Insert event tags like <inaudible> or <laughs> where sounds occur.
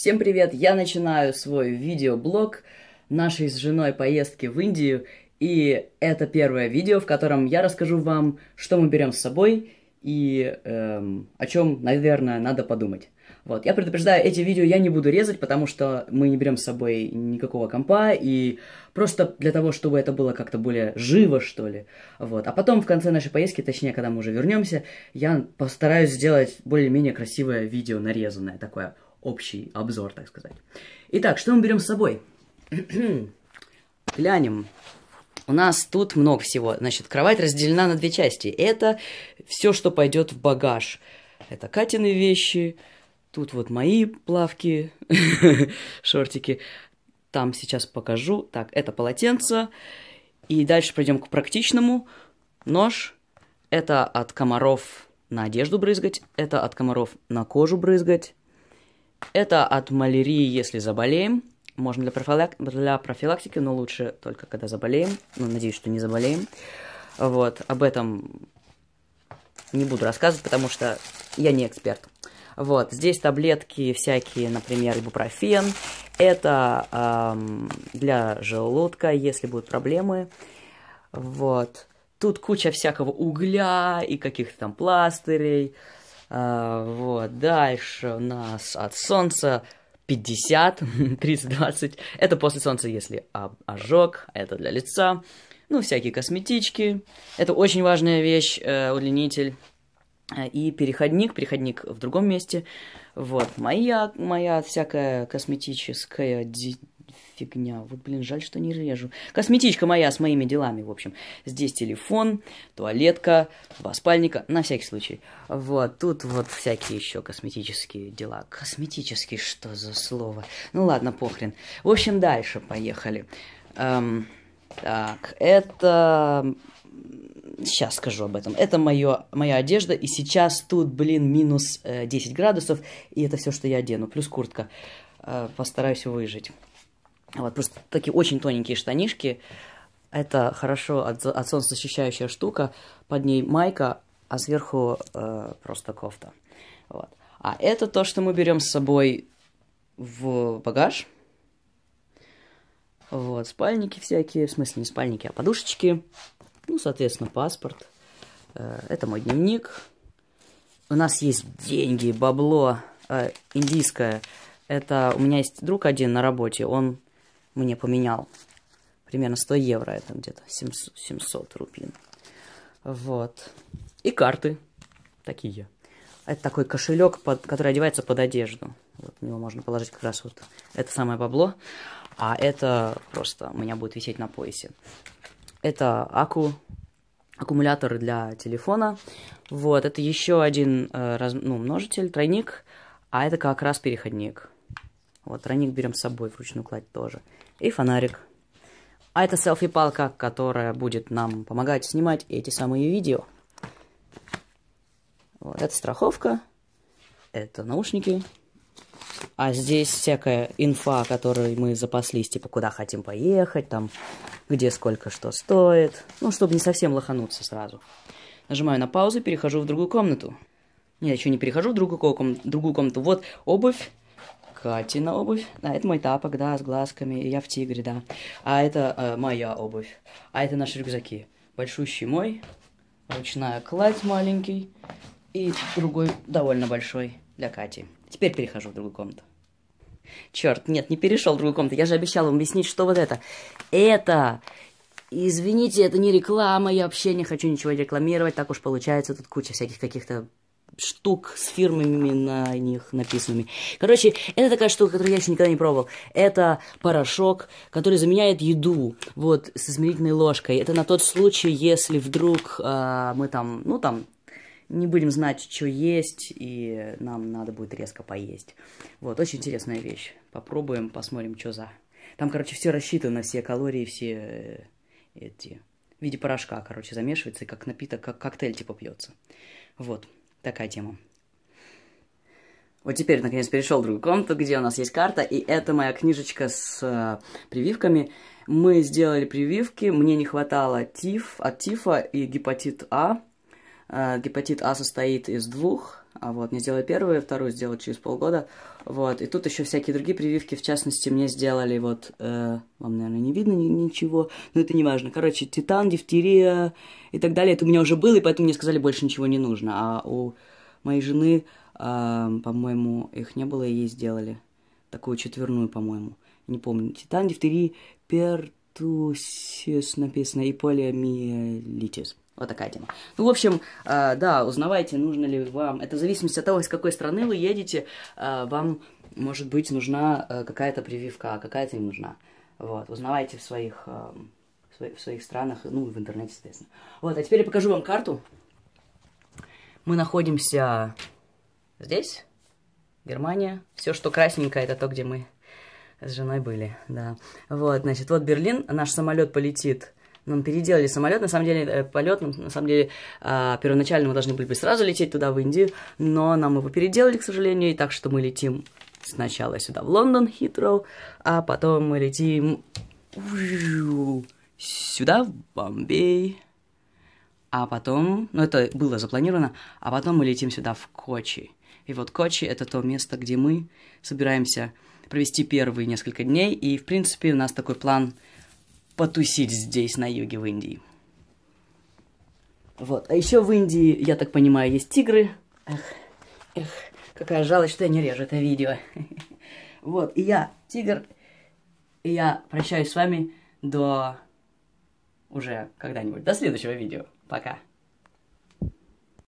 Всем привет! Я начинаю свой видеоблог нашей с женой поездки в Индию, и это первое видео, в котором я расскажу вам, что мы берем с собой и эм, о чем, наверное, надо подумать. Вот, я предупреждаю, эти видео я не буду резать, потому что мы не берем с собой никакого компа, и просто для того, чтобы это было как-то более живо, что ли. Вот, а потом в конце нашей поездки, точнее, когда мы уже вернемся, я постараюсь сделать более-менее красивое видео нарезанное такое общий обзор, так сказать. Итак, что мы берем с собой? <clears throat> Глянем. У нас тут много всего. Значит, кровать разделена на две части. Это все, что пойдет в багаж. Это Катины вещи, тут вот мои плавки, <laughs> шортики. Там сейчас покажу. Так, это полотенце. И дальше пройдем к практичному. Нож. Это от комаров на одежду брызгать. Это от комаров на кожу брызгать. Это от малярии, если заболеем. Можно для, профилак... для профилактики, но лучше только когда заболеем. Ну, надеюсь, что не заболеем. Вот, об этом не буду рассказывать, потому что я не эксперт. Вот, здесь таблетки всякие, например, ибупрофен. Это эм, для желудка, если будут проблемы. Вот. Тут куча всякого угля и каких-то там пластырей. А, вот, дальше у нас от солнца 50, 30, 20. Это после солнца, если ожог, а это для лица. Ну, всякие косметички. Это очень важная вещь, э, удлинитель. Э, и переходник, переходник в другом месте. Вот, моя, моя всякая косметическая фигня. Вот, блин, жаль, что не режу. Косметичка моя с моими делами, в общем. Здесь телефон, туалетка, два спальника, на всякий случай. Вот, тут вот всякие еще косметические дела. Косметические, что за слово? Ну ладно, похрен. В общем, дальше поехали. Эм, так, это... Сейчас скажу об этом. Это моё, моя одежда, и сейчас тут, блин, минус э, 10 градусов, и это все, что я одену, плюс куртка. Э, постараюсь выжить. Вот, просто такие очень тоненькие штанишки. Это хорошо от, от защищающая штука. Под ней майка, а сверху э, просто кофта. Вот. А это то, что мы берем с собой в багаж. Вот, спальники всякие, в смысле не спальники, а подушечки. Ну, соответственно, паспорт. Э, это мой дневник. У нас есть деньги, бабло э, индийское. Это у меня есть друг один на работе, он мне поменял. Примерно 100 евро это где-то, 700, 700 рупин. Вот. И карты такие. Это такой кошелек, под, который одевается под одежду. Вот в него можно положить как раз вот это самое бабло. А это просто у меня будет висеть на поясе. Это аку, аккумуляторы для телефона. Вот, это еще один э, раз, ну, множитель, тройник. А это как раз переходник. Вот раник берем с собой, вручную кладь тоже. И фонарик. А это селфи-палка, которая будет нам помогать снимать эти самые видео. Вот это страховка, это наушники. А здесь всякая инфа, которой мы запаслись, типа куда хотим поехать, там где сколько что стоит. Ну, чтобы не совсем лохануться сразу. Нажимаю на паузу, перехожу в другую комнату. Нет, еще не перехожу в другую, ком- другую комнату. Вот обувь, Кати на обувь. А это мой тапок, да, с глазками. И я в тигре, да. А это э, моя обувь. А это наши рюкзаки. Большущий мой. Ручная кладь маленький. И другой довольно большой для Кати. Теперь перехожу в другую комнату. Черт, нет, не перешел в другую комнату. Я же обещал вам объяснить, что вот это. Это... Извините, это не реклама, я вообще не хочу ничего рекламировать, так уж получается, тут куча всяких каких-то штук с фирмами на них написанными. Короче, это такая штука, которую я еще никогда не пробовал. Это порошок, который заменяет еду, вот, с измерительной ложкой. Это на тот случай, если вдруг э, мы там, ну там, не будем знать, что есть, и нам надо будет резко поесть. Вот, очень интересная вещь. Попробуем, посмотрим, что за. Там, короче, все рассчитано, все калории, все э, эти в виде порошка, короче, замешивается, и как напиток, как коктейль типа пьется. Вот. Такая тема. Вот теперь, наконец, перешел в другую комнату, где у нас есть карта, и это моя книжечка с э, прививками. Мы сделали прививки, мне не хватало тиф, от тифа и гепатит А. Э, гепатит А состоит из двух а вот, не сделали первую, вторую сделал через полгода. Вот, и тут еще всякие другие прививки, в частности, мне сделали вот, э, вам, наверное, не видно ни ничего, но это не важно. Короче, титан, дифтерия и так далее, это у меня уже было, и поэтому мне сказали, больше ничего не нужно. А у моей жены, э, по-моему, их не было, и ей сделали такую четверную, по-моему, не помню. Титан, дифтерия, пертусис написано, и полиомиелитис. Вот такая тема. Ну, в общем, э, да, узнавайте, нужно ли вам... Это зависимость от того, из какой страны вы едете, э, вам, может быть, нужна э, какая-то прививка, а какая-то не нужна. Вот, узнавайте в своих, в, своих, в своих странах, ну, в интернете, соответственно. Вот, а теперь я покажу вам карту. Мы находимся здесь, Германия. Все, что красненькое, это то, где мы с женой были, да. Вот, значит, вот Берлин, наш самолет полетит нам переделали самолет, на самом деле э, полет, ну, на самом деле а, первоначально мы должны были сразу лететь туда, в Индию, но нам его переделали, к сожалению, и так что мы летим сначала сюда, в Лондон, Хитроу, а потом мы летим сюда, в Бомбей, а потом, ну это было запланировано, а потом мы летим сюда, в Кочи. И вот Кочи — это то место, где мы собираемся провести первые несколько дней, и, в принципе, у нас такой план — потусить здесь, на юге, в Индии. Вот. А еще в Индии, я так понимаю, есть тигры. Эх, эх, какая жалость, что я не режу это видео. <laughs> Вот, и я, тигр, и я прощаюсь с вами до уже когда-нибудь, до следующего видео. Пока.